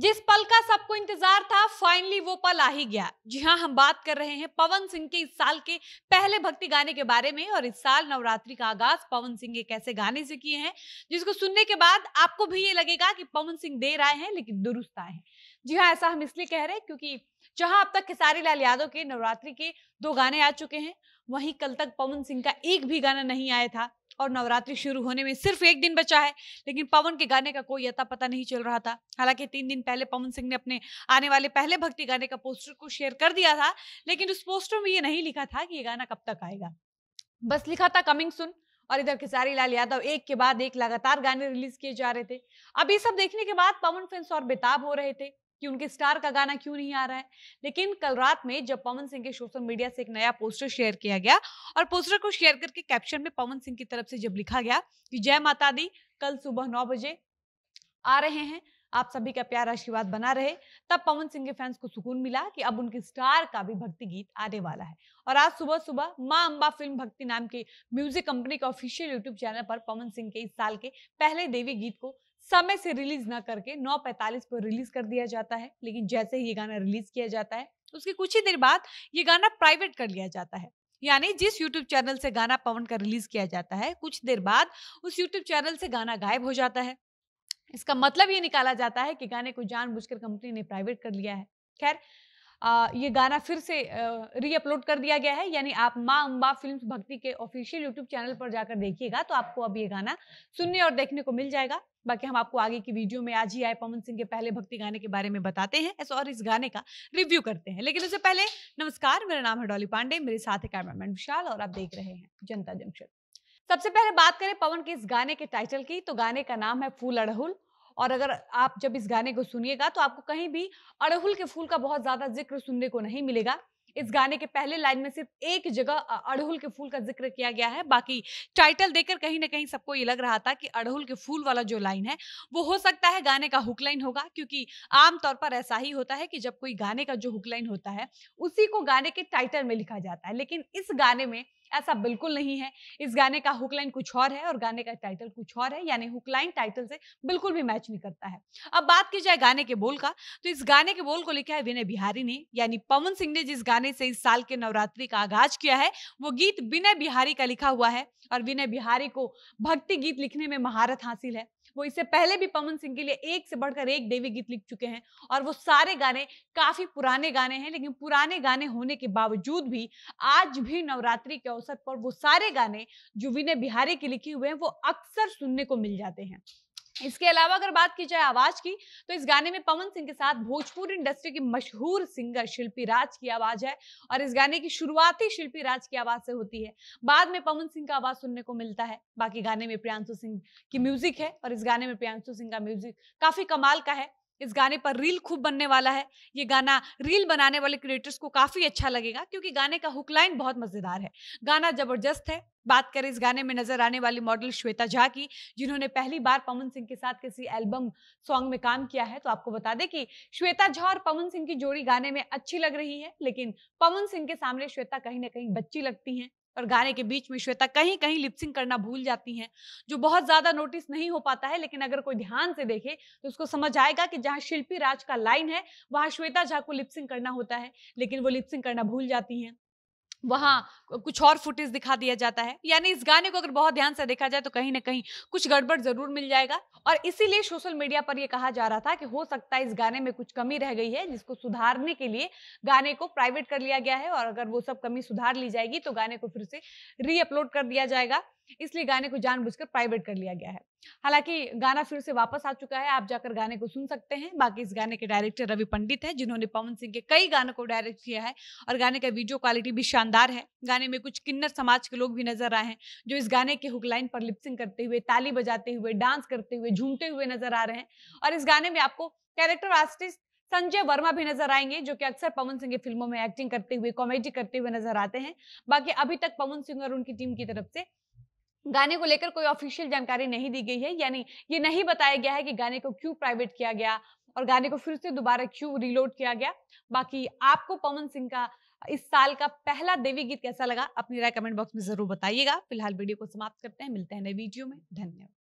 जिस पल का सबको इंतजार था फाइनली वो पल आ ही गया जी हाँ हम बात कर रहे हैं पवन सिंह के इस साल के पहले भक्ति गाने के बारे में और इस साल नवरात्रि का आगाज पवन सिंह एक ऐसे गाने से किए हैं जिसको सुनने के बाद आपको भी ये लगेगा कि पवन सिंह देर आए हैं लेकिन दुरुस्त आए हैं जी हाँ ऐसा हम इसलिए कह रहे हैं क्योंकि जहां अब तक खेसारी लाल यादव के नवरात्रि के दो गाने आ चुके हैं वहीं कल तक पवन सिंह का एक भी गाना नहीं आया था और नवरात्रि शुरू होने में सिर्फ एक दिन बचा है लेकिन पवन के गाने का कोई अता पता नहीं चल रहा था हालांकि तीन दिन पहले पवन सिंह ने अपने आने वाले पहले भक्ति गाने का पोस्टर को शेयर कर दिया था लेकिन उस पोस्टर में ये नहीं लिखा था कि ये गाना कब तक आएगा बस लिखा था कमिंग सुन और इधर खिसारी लाल यादव एक के बाद एक लगातार गाने रिलीज किए जा रहे थे अब ये सब देखने के बाद पवन फैंस और बेताब हो रहे थे कि उनके स्टार का गाना क्यों नहीं आ रहा है लेकिन कल रात में जब पवन सिंह के सोशल मीडिया से एक नया पोस्टर शेयर किया गया और पोस्टर को शेयर करके कैप्शन में पवन सिंह की तरफ से जब लिखा गया कि जय माता दी कल सुबह नौ बजे आ रहे हैं आप सभी का प्यार आशीर्वाद बना रहे तब पवन सिंह के फैंस को सुकून मिला कि अब उनके स्टार का भी भक्ति गीत आने वाला है और आज सुबह सुबह माँ अम्बा फिल्म भक्ति नाम के म्यूजिक कंपनी के ऑफिशियल यूट्यूब चैनल पर पवन सिंह के इस साल के पहले देवी गीत को समय से रिलीज ना करके 9:45 को रिलीज कर दिया जाता है लेकिन जैसे ही ये गाना रिलीज किया जाता है उसके कुछ ही देर बाद ये गाना प्राइवेट कर लिया जाता है यानी जिस YouTube चैनल से गाना पवन का रिलीज किया जाता है कुछ देर बाद उस YouTube चैनल से गाना गायब हो जाता है इसका मतलब ये निकाला जाता है कि गाने को जानबूझकर कंपनी ने प्राइवेट कर लिया है खैर ये गाना फिर से रीअपलोड कर दिया गया है यानी आप माँ अम्बा फिल्म भक्ति के ऑफिशियल यूट्यूब चैनल पर जाकर देखिएगा तो आपको अब ये गाना सुनने और देखने को मिल जाएगा बाकी हम आपको आगे की वीडियो में आज ही आए पवन सिंह के पहले भक्ति गाने के बारे में बताते हैं और इस गाने का रिव्यू करते हैं लेकिन उससे पहले नमस्कार मेरा नाम है डॉली पांडे मेरे साथ है कैमरामैन विशाल और आप देख रहे हैं जनता जंक्शन सबसे पहले बात करें पवन के इस गाने के टाइटल की तो गाने का नाम है फूल अड़हुल और अगर आप जब इस गाने को सुनिएगा तो आपको कहीं भी अड़हुल के फूल का बहुत ज्यादा जिक्र सुनने को नहीं मिलेगा इस गाने के पहले लाइन में सिर्फ एक जगह अड़हुल के फूल का जिक्र किया गया है बाकी टाइटल देकर कहीं ना कहीं सबको ये लग रहा था कि अड़हुल के फूल वाला जो लाइन है वो हो सकता है गाने का हुक लाइन होगा क्योंकि आमतौर पर ऐसा ही होता है कि जब कोई गाने का जो हुक लाइन होता है उसी को गाने के टाइटल में लिखा जाता है लेकिन इस गाने में ऐसा बिल्कुल नहीं है इस गाने का हुकलाइन कुछ और है और गाने का टाइटल कुछ और है यानी हुकलाइन टाइटल से बिल्कुल भी मैच नहीं करता है अब बात की जाए गाने के बोल का तो इस गाने के बोल को लिखा है विनय बिहारी ने यानी पवन सिंह ने जिस गाने गाने से इस साल के नवरात्रि का आगाज किया है वो गीत विनय बिहारी का लिखा हुआ है और विनय बिहारी को भक्ति गीत लिखने में महारत हासिल है वो इससे पहले भी पवन सिंह के लिए एक से बढ़कर एक देवी गीत लिख चुके हैं और वो सारे गाने काफी पुराने गाने हैं लेकिन पुराने गाने होने के बावजूद भी आज भी नवरात्रि के अवसर पर वो सारे गाने जो विनय बिहारी के लिखे हुए हैं वो अक्सर सुनने को मिल जाते हैं इसके अलावा अगर बात की जाए आवाज की तो इस गाने में पवन सिंह के साथ भोजपुर इंडस्ट्री की मशहूर सिंगर शिल्पी राज की आवाज है और इस गाने की शुरुआती शिल्पी राज की आवाज से होती है बाद में पवन सिंह का आवाज सुनने को मिलता है बाकी गाने में प्रियांशु सिंह की म्यूजिक है और इस गाने में प्रियांशु सिंह का म्यूजिक काफी कमाल का है इस गाने पर रील खूब बनने वाला है ये गाना रील बनाने वाले क्रिएटर्स को काफी अच्छा लगेगा क्योंकि गाने का हुकलाइन बहुत मजेदार है गाना जबरदस्त है बात करें इस गाने में नजर आने वाली मॉडल श्वेता झा की जिन्होंने पहली बार पवन सिंह के साथ किसी एल्बम सॉन्ग में काम किया है तो आपको बता दें कि श्वेता झा और पवन सिंह की जोड़ी गाने में अच्छी लग रही है लेकिन पवन सिंह के सामने श्वेता कहीं ना कहीं बच्ची लगती हैं और गाने के बीच में श्वेता कहीं कहीं लिपसिंग करना भूल जाती हैं जो बहुत ज्यादा नोटिस नहीं हो पाता है लेकिन अगर कोई ध्यान से देखे तो उसको समझ आएगा कि जहाँ शिल्पी राज का लाइन है वहां श्वेता झा को लिपसिंग करना होता है लेकिन वो लिपसिंग करना भूल जाती हैं वहाँ कुछ और फुटेज दिखा दिया जाता है यानी इस गाने को अगर बहुत ध्यान से देखा जाए तो कहीं ना कहीं कुछ गड़बड़ जरूर मिल जाएगा और इसीलिए सोशल मीडिया पर यह कहा जा रहा था कि हो सकता है इस गाने में कुछ कमी रह गई है जिसको सुधारने के लिए गाने को प्राइवेट कर लिया गया है और अगर वो सब कमी सुधार ली जाएगी तो गाने को फिर से रीअपलोड कर दिया जाएगा इसलिए गाने को जानबूझकर प्राइवेट कर लिया गया है हालांकि गाना फिर से वापस आ चुका है आप जाकर गाने को सुन सकते हैं बाकी इस गाने के डायरेक्टर रवि पंडित है जिन्होंने पवन सिंह के कई गानों को डायरेक्ट किया है और गाने का वीडियो क्वालिटी भी शानदार है गाने में कुछ किन्नर समाज के लोग भी नजर आए हैं जो इस गाने के हुकलाइन पर लिपसिंग करते हुए ताली बजाते हुए डांस करते हुए झूमते हुए नजर आ रहे हैं और इस गाने में आपको कैरेक्टर आर्टिस्ट संजय वर्मा भी नजर आएंगे जो कि अक्सर पवन सिंह की फिल्मों में एक्टिंग करते हुए कॉमेडी करते हुए नजर आते हैं बाकी अभी तक पवन सिंह और उनकी टीम की तरफ से गाने को लेकर कोई ऑफिशियल जानकारी नहीं दी गई है यानी ये नहीं बताया गया है कि गाने को क्यों प्राइवेट किया गया और गाने को फिर से दोबारा क्यों रिलोड किया गया बाकी आपको पवन सिंह का इस साल का पहला देवी गीत कैसा लगा अपनी राय कमेंट बॉक्स में जरूर बताइएगा फिलहाल वीडियो को समाप्त करते हैं मिलते हैं नए वीडियो में धन्यवाद